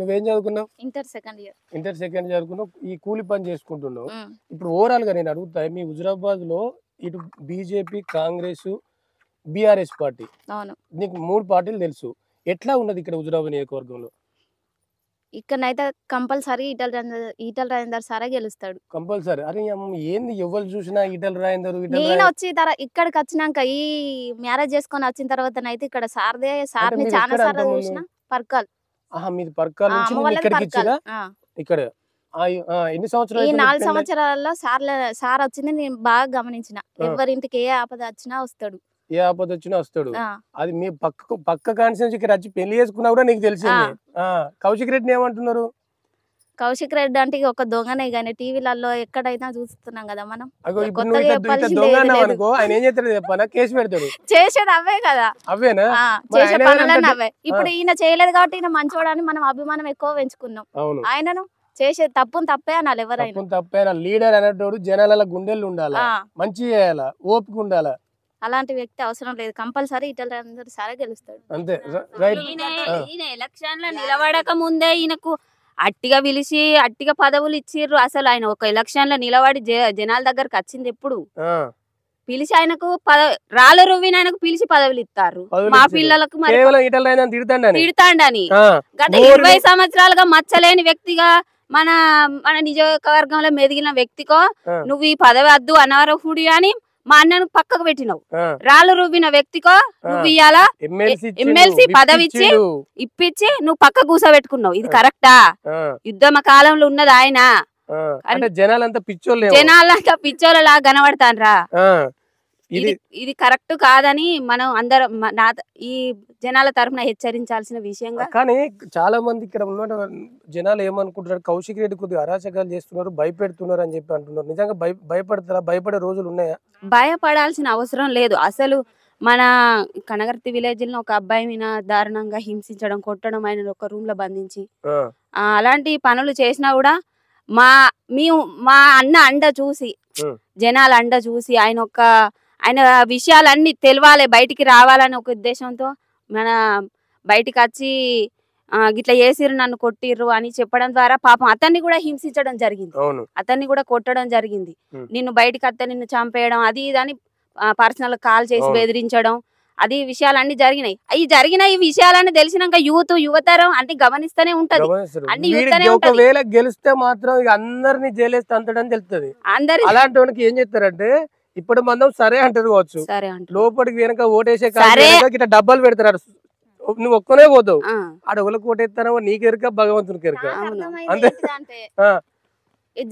నువ్వేం చదువుకున్నావు inter second year inter second చదువుకున్నావు ఈ కూలి పని చేసుకుంటున్నావు ఇప్పుడు ఓవరాల్ గా నేను అడుగుతా మీ హుజరాబాద్ లో ఇటు బీజేపీ కాంగ్రెస్ బిఆర్ఎస్ పార్టీ నీకు మూడు పార్టీలు తెలుసు ఎట్లా ఉన్నది ఇక్కడ హుజరాబాద్ నియోజకవర్గంలో ఇక్కడనైతే కంపల్సరీ ఈటల ఈటల రాజేందర్ సారే గెలుస్తాడు కంపల్సరీ అరే ఏంది ఎవరు చూసినా ఈటల రాజేందర్ నేను వచ్చి తర్వాత ఇక్కడికి వచ్చినాక ఈ మ్యారేజ్ చేసుకొని వచ్చిన తర్వాత అయితే ఇక్కడ సార్దే సార్ని చాలా సార్లు చూసిన పర్కల్ ఆహా మీది పర్కాల నుంచి ఇక్కడికి పర్కాల్. ఇక్కడ ఎన్ని సంవత్సరాలు ఈ నాలుగు సంవత్సరాలలో సార్ సార్ వచ్చింది నేను బాగా గమనించిన ఎవరింటికి ఏ ఆపద వచ్చినా వస్తాడు ఏ ఆపద వచ్చినా వస్తాడు అది మీ పక్క పక్క కాన్సెన్స్ ఇక్కడ వచ్చి పెళ్లి చేసుకున్నా కూడా నీకు తెలిసింది ఆ. కౌశిక్ రెడ్డిని ఏమంటున్నారు కౌశిక్ రెడ్డి అంటే ఒక దొంగనే కానీ టీవీలలో ఎక్కడైనా చూస్తున్నాం కదా మనం చేసేది అవే కదా చేసే పనులన్నీ అవే ఇప్పుడు ఈయన చేయలేదు కాబట్టి ఈయన మంచివాడని మనం అభిమానం ఎక్కువ పెంచుకున్నాం ఆయనను చేసే తప్పును తప్పే అనాలి ఎవరైనా తప్పే లీడర్ అనేటోడు జనాల గుండెలు ఉండాలి మంచి చేయాలా ఓపిక ఉండాలా అలాంటి వ్యక్తి అవసరం లేదు కంపల్సరీ ఇటలందరూ సరే గెలుస్తాడు అంతే ఎలక్షన్ లో నిలబడక ముందే ఈయనకు అట్టిగా పిలిచి అట్టిగా పదవులు ఇచ్చిర్రు అసలు ఆయన ఒక ఎలక్షన్ లో నిలబడి జనాల దగ్గరకు వచ్చింది ఎప్పుడు పిలిచి ఆయనకు పద రాళ్ళ రువ్వి ఆయనకు పిలిచి పదవులు ఇస్తారు మా పిల్లలకు తిడతాండని గత ఇరవై సంవత్సరాలుగా మచ్చలేని వ్యక్తిగా మన మన నియోజకవర్గంలో మెదిగిన వ్యక్తికో నువ్వు ఈ పదవి వద్దు అనర్హుడి అని మా అన్నను పక్కకు పెట్టినావు రాళ్ళు రూబిన వ్యక్తికో నువ్వు ఇయ్యాలా ఎమ్మెల్సీ పదవి ఇచ్చి ఇప్పించి నువ్వు పక్క కూసబెట్టుకున్నావు ఇది కరెక్టా యుద్ధమ కాలంలో ఉన్నది ఆయన జనాలంతా పిచ్చోళ్ళ జనాలంతా పిచ్చోళ్ళలా కనబడతాన్రా ఇది ఇది కరెక్ట్ కాదని మనం అందరం ఈ జనాల తరఫున హెచ్చరించాల్సిన విషయంగా కానీ చాలా మంది ఇక్కడ ఉన్న జనాలు ఏమనుకుంటున్నారు కౌశిక్ రెడ్డి కొద్దిగా అరాచకాలు చేస్తున్నారు భయపెడుతున్నారు అని చెప్పి అంటున్నారు నిజంగా భయపడతారా భయపడే రోజులు ఉన్నాయా భయపడాల్సిన అవసరం లేదు అసలు మన కనగర్తి విలేజ్ లో ఒక అబ్బాయి మీద దారుణంగా హింసించడం కొట్టడం ఆయన ఒక రూమ్ లో బంధించి అలాంటి పనులు చేసినా కూడా మా మీ మా అన్న అండ చూసి జనాల అండ చూసి ఆయన ఒక ఆయన విషయాలన్నీ తెలవాలి బయటికి రావాలని ఒక ఉద్దేశంతో మన బయటికి వచ్చి గిట్లా చేసిరు నన్ను కొట్టిర్రు అని చెప్పడం ద్వారా పాపం అతన్ని కూడా హింసించడం జరిగింది అతన్ని కూడా కొట్టడం జరిగింది నిన్ను బయటికి అత్త నిన్ను చంపేయడం అది ఇదని పర్సనల్ కాల్ చేసి బెదిరించడం అది విషయాలన్నీ జరిగినాయి అవి జరిగిన ఈ విషయాలన్నీ తెలిసినాక యూత్ యువతరం అన్ని గమనిస్తూనే ఉంటది అన్ని గెలిస్తే మాత్రం ఇక అందరినీ జైలు అంతడని తెలుస్తుంది అలాంటి వాళ్ళకి ఏం చెప్తారంటే ఇప్పుడు మనం సరే అంటారు కావచ్చు లోపలికి వెనక ఓటేసే ఇట్లా డబ్బాలు పెడతారు నువ్వు ఒక్కనే పోతావు ఆడ ఎవరికి ఓటేస్తానో నీకెరక భగవంతునికి ఎరక అంతే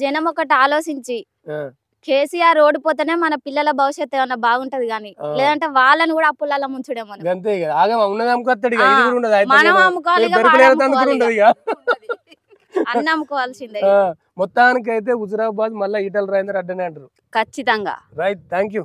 జనం ఒకటి ఆలోచించి కేసీఆర్ ఓడిపోతేనే మన పిల్లల భవిష్యత్తు ఏమన్నా బాగుంటది కానీ లేదంటే వాళ్ళని కూడా అప్పులలో ముంచుడే అంతే మనం అమ్ముకోవాలి అన్నమ్ముకోవాల్సిందే మొత్తానికి అయితే హుజురాబాద్ మళ్ళీ ఇటల్ రాయిందర్ అడ్డనే అంటారు ఖచ్చితంగా రైట్ థ్యాంక్ యూ